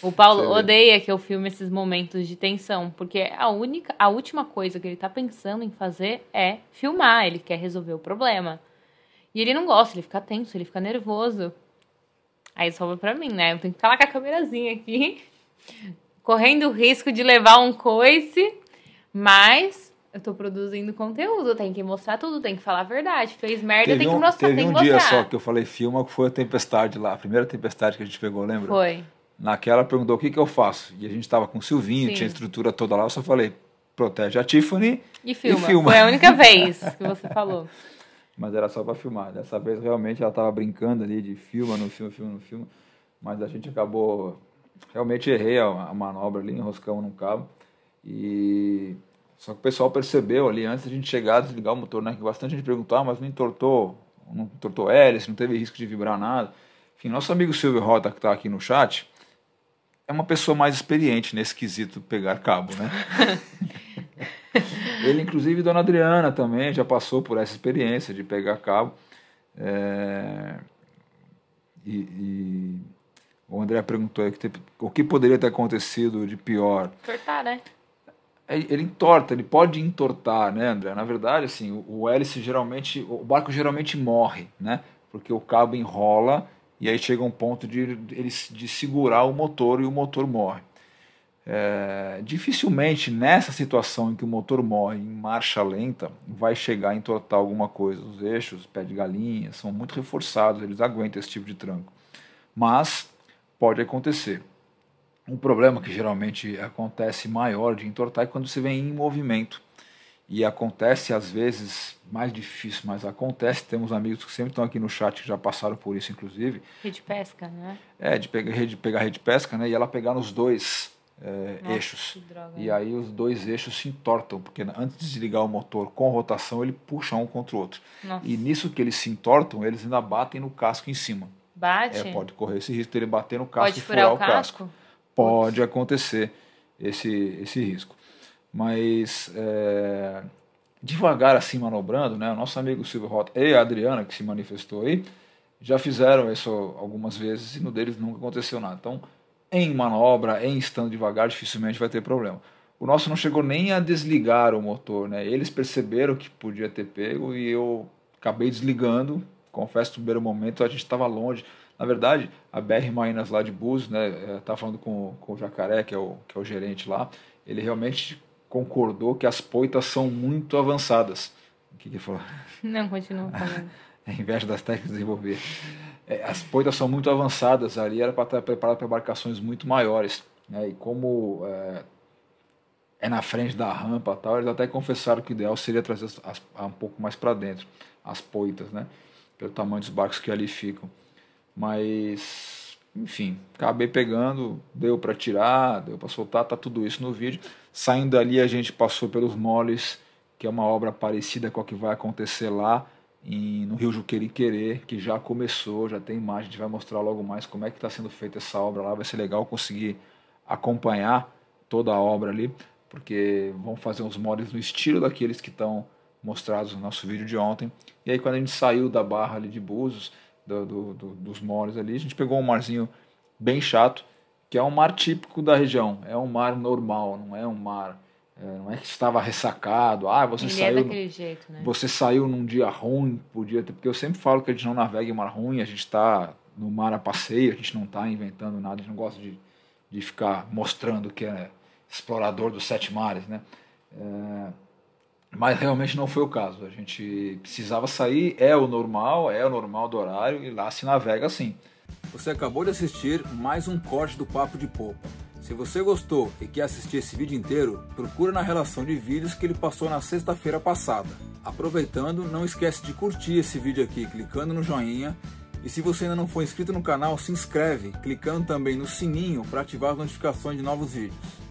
O Paulo odeia que eu filme esses momentos de tensão, porque a única, a última coisa que ele tá pensando em fazer é filmar, ele quer resolver o problema. E ele não gosta, ele fica tenso, ele fica nervoso. Aí sobra pra mim, né? Eu tenho que ficar lá com a câmerazinha aqui, correndo o risco de levar um coice, mas eu tô produzindo conteúdo, tem que mostrar tudo, tem que falar a verdade. Fez merda, tem um, que mostrar. Teve um dia só que eu falei filma, que foi a tempestade lá, a primeira tempestade que a gente pegou, lembra? Foi. Naquela perguntou o que, que eu faço. E a gente estava com o Silvinho, Sim. tinha a estrutura toda lá, eu só falei, protege a Tiffany e filma. E filma. Foi a única vez que você falou. Mas era só para filmar. Dessa vez realmente ela estava brincando ali de filma, no filme, filma, no filme. Mas a gente acabou. Realmente errei a, a manobra ali, enroscamos no cabo. E só que o pessoal percebeu ali, antes da gente chegar, desligar o motor, né? Que bastante gente perguntou, ah, mas não entortou, não entortou hélice, não teve risco de vibrar nada. Enfim, nosso amigo Silvio Rota, que está aqui no chat, é uma pessoa mais experiente nesse quesito pegar cabo, né? Ele, inclusive, Dona Adriana também já passou por essa experiência de pegar cabo. É... E, e, o André perguntou que te... o que poderia ter acontecido de pior. Tortar, né? É, ele entorta, ele pode entortar, né, André? Na verdade, assim, o hélice geralmente, o barco geralmente morre, né? Porque o cabo enrola e aí chega um ponto de, de, de segurar o motor e o motor morre. É, dificilmente nessa situação em que o motor morre em marcha lenta vai chegar a entortar alguma coisa. Os eixos, pé de galinha, são muito reforçados, eles aguentam esse tipo de tranco. Mas pode acontecer. Um problema que geralmente acontece maior de entortar é quando você vem em movimento. E acontece às vezes mais difícil, mas acontece. Temos amigos que sempre estão aqui no chat que já passaram por isso, inclusive. Rede pesca, né? É, de pegar rede, pegar rede pesca, né? E ela pegar nos dois é, Nossa, eixos. Droga, e né? aí os dois eixos se entortam, porque antes de desligar o motor com rotação, ele puxa um contra o outro. Nossa. E nisso que eles se entortam, eles ainda batem no casco em cima. Bate? É, pode correr esse risco de ele bater no casco pode e furar, furar o, casco. casco. Pode acontecer esse, esse risco. Mas é, devagar assim manobrando, né? O nosso amigo Silvio Rota e a Adriana, que se manifestou aí, já fizeram isso algumas vezes e no deles nunca aconteceu nada. Então, em manobra, em estando devagar, dificilmente vai ter problema. O nosso não chegou nem a desligar o motor, né? Eles perceberam que podia ter pego e eu acabei desligando. Confesso, no primeiro momento a gente estava longe. Na verdade, a BR Marinas lá de Búzios, né? É, tá falando com, com o Jacaré, que é o, que é o gerente lá. Ele realmente concordou que as poitas são muito avançadas. O que, ele falou? Não, continua falando. é inveja das técnicas de desenvolver. É, as poitas são muito avançadas, ali era para estar preparado para embarcações muito maiores. Né? E como é, é, na frente da rampa tal, eles até confessaram que o ideal seria trazer as, as, um pouco mais para dentro, as poitas, né? pelo tamanho dos barcos que ali ficam. Mas enfim, acabei pegando, deu para tirar, deu para soltar, tá tudo isso no vídeo. Saindo dali a gente passou pelos moles, que é uma obra parecida com a que vai acontecer lá em, no Rio Querer, que já começou, já tem imagem, a gente vai mostrar logo mais como é que está sendo feita essa obra lá, vai ser legal conseguir acompanhar toda a obra ali, porque vão fazer uns moles no estilo daqueles que estão mostrados no nosso vídeo de ontem. E aí quando a gente saiu da barra ali de Búzios, do, do, do, dos moles ali. A gente pegou um marzinho bem chato, que é um mar típico da região. É um mar normal, não é um mar. É, não é que estava ressacado, ah, você Ele é saiu. É daquele jeito, né? Você saiu num dia ruim, podia ter. Porque eu sempre falo que a gente não navega em mar ruim, a gente está no mar a passeio, a gente não está inventando nada, a gente não gosta de, de ficar mostrando que é explorador dos sete mares, né? É, mas realmente não foi o caso. A gente precisava sair, é o normal, é o normal do horário, e lá se navega assim. Você acabou de assistir mais um corte do Papo de Popa. Se você gostou e quer assistir esse vídeo inteiro, procura na relação de vídeos que ele passou na sexta-feira passada. Aproveitando, não esquece de curtir esse vídeo aqui clicando no joinha e se você ainda não for inscrito no canal, se inscreve, clicando também no sininho para ativar as notificações de novos vídeos.